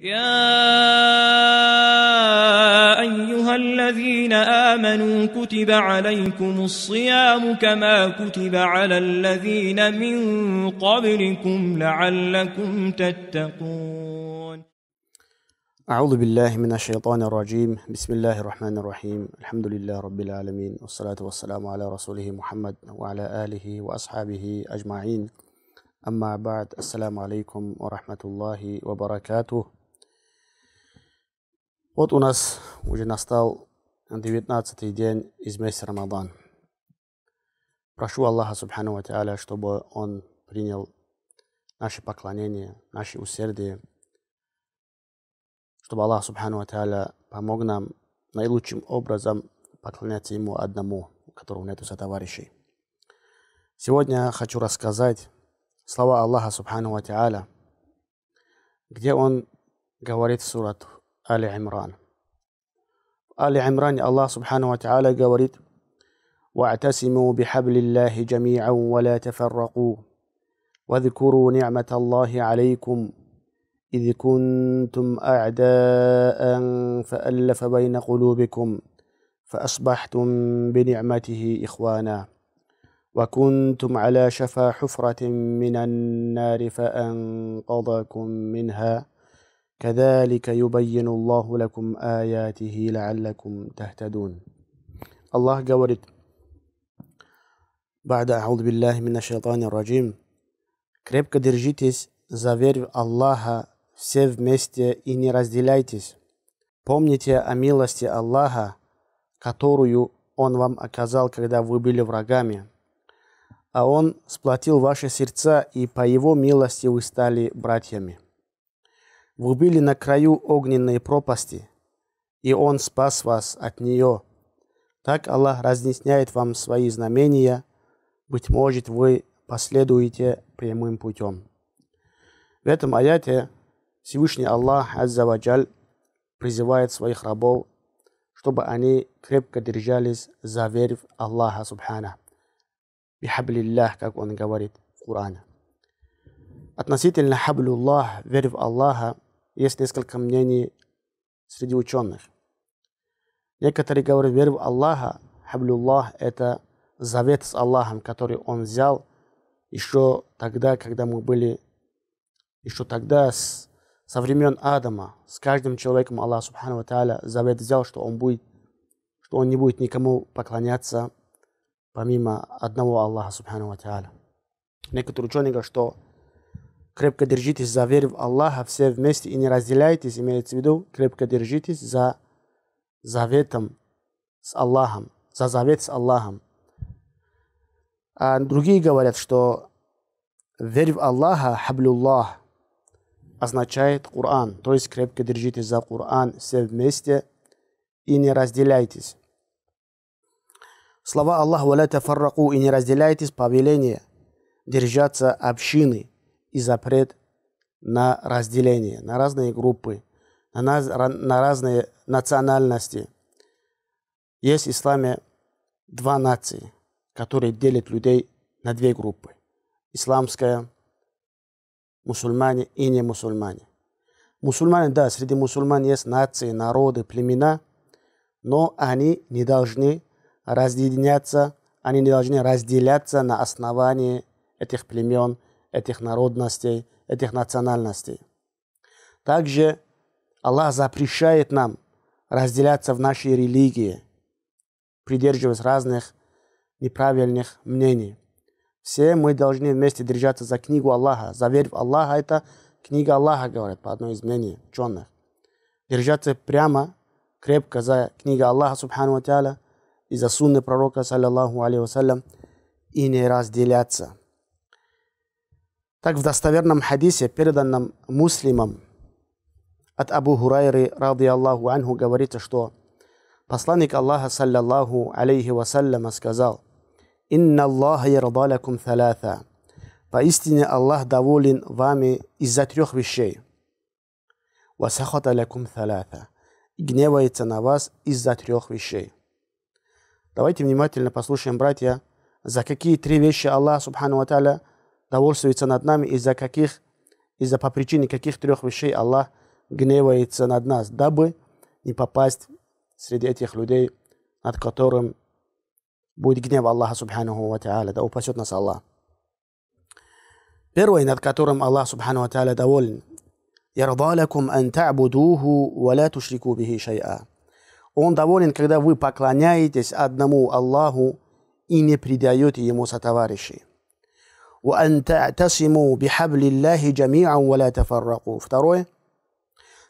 يا أيها الذين آمنوا كتب عليكم الصيام كما كتب على الذين من قبلكم لعلكم تتقون أعوذ بالله من الشيطان الرجيم بسم الله الرحمن الرحيم الحمد لله رب العالمين والصلاة والسلام على رسوله محمد وعلى آله وأصحابه أجمعين أما بعد السلام عليكم ورحمة الله وبركاته Вот у нас уже настал 19 день из месяца Рамадан. Прошу Аллаха Субхану Ва Тааля, чтобы Он принял наши поклонения, наши усердия, чтобы Аллах Субхану Ва Тааля помог нам наилучшим образом поклоняться Ему одному, у которого нету сотоварищей. Сегодня хочу рассказать слова Аллаха Субхану Ва Тааля, где Он говорит в сурату آل عمران آل عمران الله سبحانه وتعالى قوريت واعتصموا بحبل الله جميعا ولا تفرقوا واذكروا نعمة الله عليكم إذ كنتم أعداء فألف بين قلوبكم فأصبحتم بنعمته إخوانا وكنتم على شفا حفرة من النار فأنقذكم منها كذلك يبين الله لكم آياته لعلكم تهتدون الله говорит بعد أعوذ بالله من الشيطان الرجيم крепко держитесь за верь Аллаха все вместе и не разделяйтесь помните о милости Аллаха которую Он вам оказал, когда вы были врагами. А Он сплотил ваши сердца, и по Его милости вы стали братьями. Вы на краю огненной пропасти, и Он спас вас от нее. Так Аллах разъясняет вам свои знамения, быть может, вы последуете прямым путем. В этом аяте Всевышний Аллах Аззаваджаль призывает своих рабов, чтобы они крепко держались за верь в Аллаха Субхана. Бихаблиллах, как он говорит в Коране. Относительно хаблюллах, верь в Аллаха – есть несколько мнений среди ученых. Некоторые говорят, вера в Аллаха, хаблюллах, это завет с Аллахом, который он взял еще тогда, когда мы были, еще тогда, с, со времен Адама, с каждым человеком Аллах, субхану ва завет взял, что он будет, что он не будет никому поклоняться, помимо одного Аллаха, субхану ва Некоторые ученые говорят, что крепко держитесь за веру в Аллаха все вместе и не разделяйтесь, имеется в виду, крепко держитесь за заветом с Аллахом, за завет с Аллахом. А другие говорят, что верь в Аллаха, хаблюллах, означает Коран, то есть крепко держитесь за Коран все вместе и не разделяйтесь. Слова Аллаха, «Валя тафарраку» и не разделяйтесь повеление держаться общины – и запрет на разделение, на разные группы, на, на разные национальности. Есть в исламе два нации, которые делят людей на две группы. Исламская, мусульмане и не мусульмане. Мусульмане, да, среди мусульман есть нации, народы, племена, но они не должны разъединяться, они не должны разделяться на основании этих племен – этих народностей, этих национальностей. Также Аллах запрещает нам разделяться в нашей религии, придерживаясь разных неправильных мнений. Все мы должны вместе держаться за книгу Аллаха, за верь в Аллаха. Это книга Аллаха, говорит, по одной из мнений ученых. Держаться прямо, крепко за книгу Аллаха, субхану ва и за сунны пророка, саллиллаху алейхи вассалям, и не разделяться. Так в достоверном хадисе, переданном муслимом от Абу Хурайры, ради Аллаху анху, говорится, что посланник Аллаха, саллиллаху алейхи вассаляма, сказал, «Инна Аллаха ярдалякум талята». Поистине Аллах доволен вами из-за трех вещей. «Васахата лякум талята». Гневается на вас из-за трех вещей. Давайте внимательно послушаем, братья, за какие три вещи Аллах, субхану ва довольствуется над нами, из-за каких, из-за по причине каких трех вещей Аллах гневается над нас, дабы не попасть среди этих людей, над которым будет гнев Аллаха Субхану Ва Тааля, да упасет нас Аллах. Первое над которым Аллах Субхану Ва Тааля доволен. يَرْضَى لَكُمْ أَنْ تَعْبُدُوهُ وَلَا تُشْرِكُوا بِهِ شَيْئًا Он доволен, когда вы поклоняетесь одному Аллаху и не предаете Ему сотоварищей. وأن تعتصموا بحبل الله جميعا ولا تفرقوا. Второе.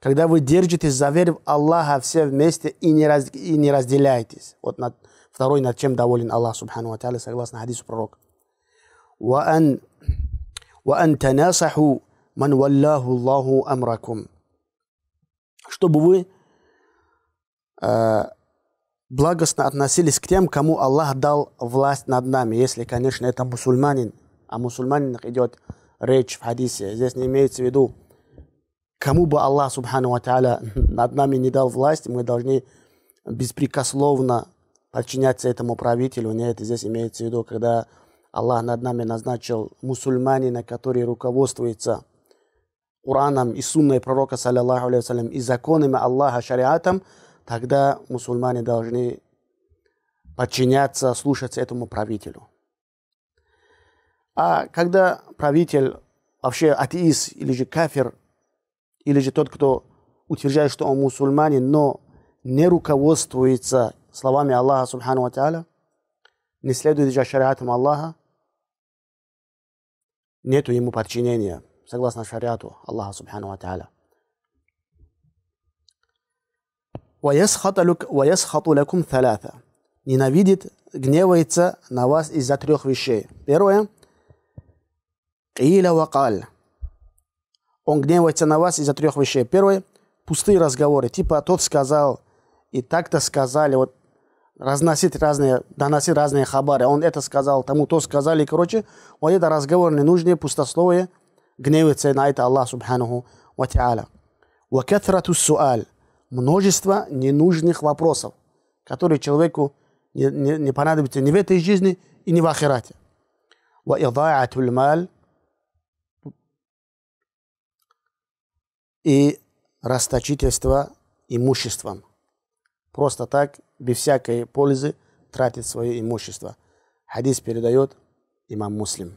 Когда вы держитесь за веру Аллаха все вместе и не, раз, и не разделяйтесь. Вот над, второй, над чем доволен Аллах, субхану ва та'аля, согласно хадису пророка. وأن, من والله الله أمركم. Чтобы вы э, благостно относились к тем, кому Аллах дал власть над нами, если, конечно, это мусульманин, а мусульманин идет речь в хадисе. Здесь не имеется в виду, кому бы Аллах, субхану ва над нами не дал власть, мы должны беспрекословно подчиняться этому правителю. Нет, здесь имеется в виду, когда Аллах над нами назначил мусульманина, который руководствуется Кораном и сунной пророка, саллиллаху алейхи и законами Аллаха, шариатом, тогда мусульмане должны подчиняться, слушаться этому правителю. А когда правитель, вообще атеист или же кафир, или же тот, кто утверждает, что он мусульманин, но не руководствуется словами Аллаха Субхану Ва не следует же шариатам Аллаха, нету ему подчинения, согласно шариату Аллаха Субхану Ва Тааля. ويسخط لكم ثلاثة ненавидит, гневается на вас из-за трех вещей. Первое Иля вакаль. Он гневается на вас из-за трех вещей. Первое – пустые разговоры. Типа тот сказал, и так-то сказали. Вот разносить разные, доносить разные хабары. Он это сказал, тому то сказали. Короче, вот это разговор ненужные, пустословие. Гневится на это Аллах Субханаху Ва Тааля. Вакатрату суаль. Множество ненужных вопросов, которые человеку не, не, не понадобятся ни в этой жизни и не в ахирате. Ва илдаатуль маль и расточительство имуществом. Просто так, без всякой пользы, тратит свое имущество. Хадис передает имам Муслим.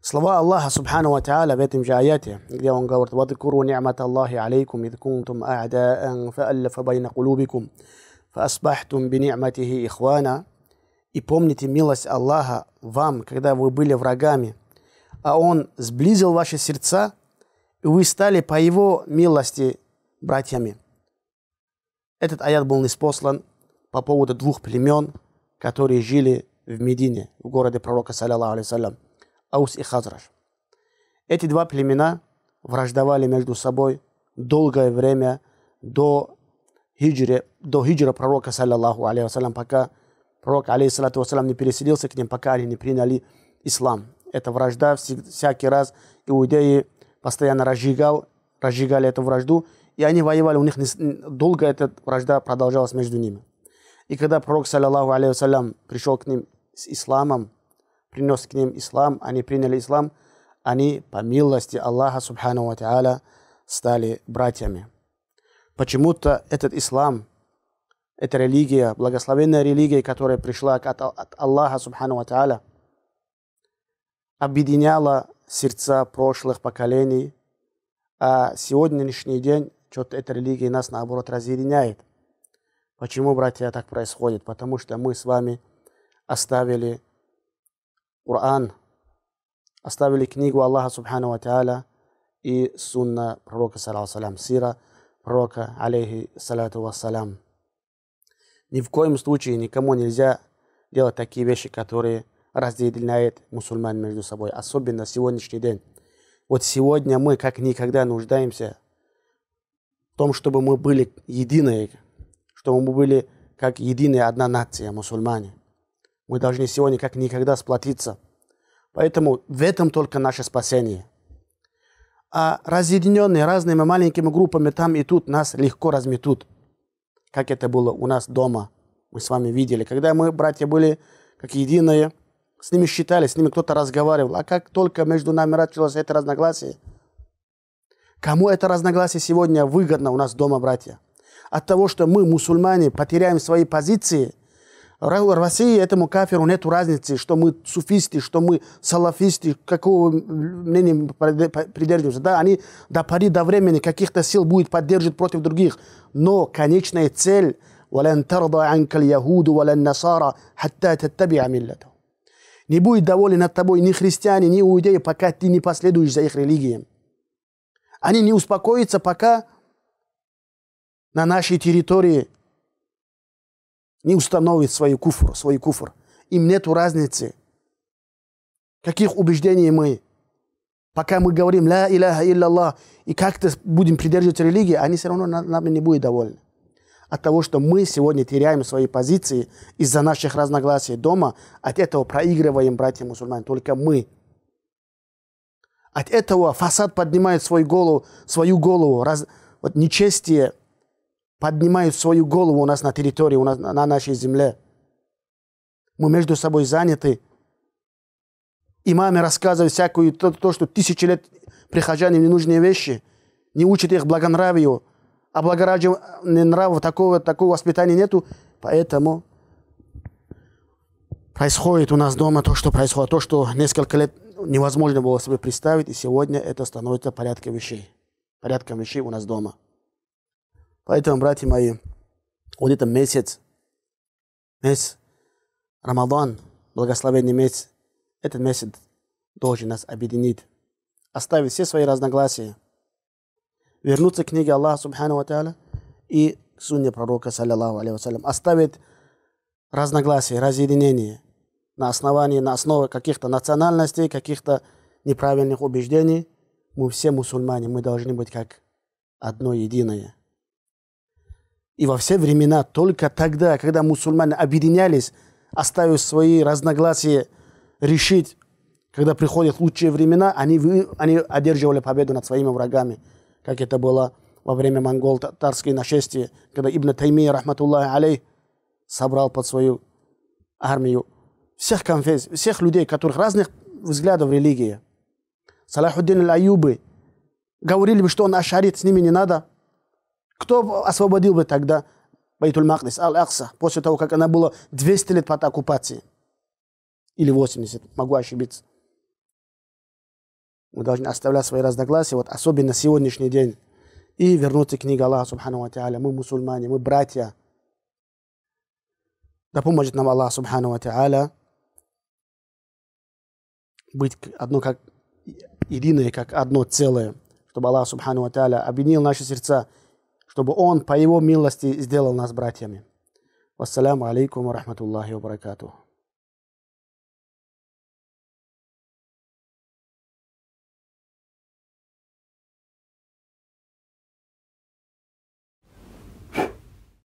Слова Аллаха Субхану Ва Та'аля в этом же аяте, где он говорит «Вадкуру ни'мат Аллахи алейкум, ид кунтум а'даан, фа'аллафа байна кулубикум, фаасбахтум би ни'матихи ихвана». И помните милость Аллаха вам, когда вы были врагами – а Он сблизил ваши сердца, и вы стали по Его милости братьями. Этот аят был неспослан по поводу двух племен, которые жили в Медине, в городе пророка, саллиллаху алейсалям, Аус и Хазраш. Эти два племена враждовали между собой долгое время до хиджре, до хиджра пророка, саллиллаху алейсалям, пока пророк, алейсалату вассалям, не переселился к ним, пока они не приняли ислам эта вражда всякий раз иудеи постоянно разжигал, разжигали эту вражду, и они воевали, у них долго эта вражда продолжалась между ними. И когда пророк, саллиллаху алейхи пришел к ним с исламом, принес к ним ислам, они приняли ислам, они по милости Аллаха, субхану ва стали братьями. Почему-то этот ислам, эта религия, благословенная религия, которая пришла от, от Аллаха, субхану ва объединяло сердца прошлых поколений, а сегодняшний день что-то эта религия нас, наоборот, разъединяет. Почему, братья, так происходит? Потому что мы с вами оставили Коран, оставили книгу Аллаха Субхану Ва и сунна пророка, салям, сира пророка, алейхи салату вассалям. Ни в коем случае никому нельзя делать такие вещи, которые – разделяет мусульман между собой, особенно сегодняшний день. Вот сегодня мы как никогда нуждаемся в том, чтобы мы были едины, чтобы мы были как единая одна нация, мусульмане. Мы должны сегодня как никогда сплотиться. Поэтому в этом только наше спасение. А разъединенные разными маленькими группами там и тут нас легко разметут. Как это было у нас дома. Мы с вами видели, когда мы, братья, были как единые – с ними считали, с ними кто-то разговаривал. А как только между нами началось это разногласие, кому это разногласие сегодня выгодно у нас дома, братья? От того, что мы, мусульмане, потеряем свои позиции, в России этому кафиру нет разницы, что мы суфисты, что мы салафисты, какого мнения придерживаемся. Да, они до пари, до времени каких-то сил будет поддерживать против других. Но конечная цель وَلَنْ تَرْضَ عَنْكَ الْيَهُودُ وَلَنْ نَصَارَ حَتَّى تَتَّبِعَ مِلَّتَهُ не будет доволен над тобой ни христиане, ни иудеи, пока ты не последуешь за их религией. Они не успокоятся, пока на нашей территории не установит свою куфр, свой куфр. Им нет разницы, каких убеждений мы. Пока мы говорим «Ла Илляха Аллах, и как-то будем придерживаться религии, они все равно нами не будут довольны от того, что мы сегодня теряем свои позиции из-за наших разногласий дома, от этого проигрываем братья-мусульмане, только мы. От этого фасад поднимает свою голову, свою голову раз, вот нечестие поднимает свою голову у нас на территории, у нас, на нашей земле. Мы между собой заняты. Имамы рассказывают всякую то, то что тысячи лет прихожане ненужные вещи, не учат их благонравию – облагораживания нравов, такого, такого воспитания нету. Поэтому происходит у нас дома то, что происходит, то, что несколько лет невозможно было себе представить, и сегодня это становится порядком вещей. Порядком вещей у нас дома. Поэтому, братья мои, вот это месяц, месяц Рамадан, благословенный месяц, этот месяц должен нас объединить, оставить все свои разногласия – вернуться к книге Аллаха Субхану Ва и сунне пророка, саллиллаху алейхи вассалям, оставить разногласия, разъединения на основании, на основе каких-то национальностей, каких-то неправильных убеждений. Мы все мусульмане, мы должны быть как одно единое. И во все времена, только тогда, когда мусульмане объединялись, оставив свои разногласия, решить, когда приходят лучшие времена, они, они одерживали победу над своими врагами – как это было во время монгол-татарской нашествия, когда Ибн Таймия, рахматуллахи алей, собрал под свою армию всех конфессий, всех людей, которых разных взглядов религии. Салахуддин аль-Аюбы говорили бы, что он ашарит, с ними не надо. Кто освободил бы тогда Байтуль Махдис, Аль-Акса, после того, как она была 200 лет под оккупацией? Или 80, могу ошибиться мы должны оставлять свои разногласия, вот особенно сегодняшний день, и вернуться к книге Аллаха Субхану Ва Мы мусульмане, мы братья. Да поможет нам Аллах Субхану Ва быть одно как единое, как одно целое, чтобы Аллах Субхану Ва объединил наши сердца, чтобы Он по Его милости сделал нас братьями. Вассаламу алейкум ва рахматуллахи ва баракатуху.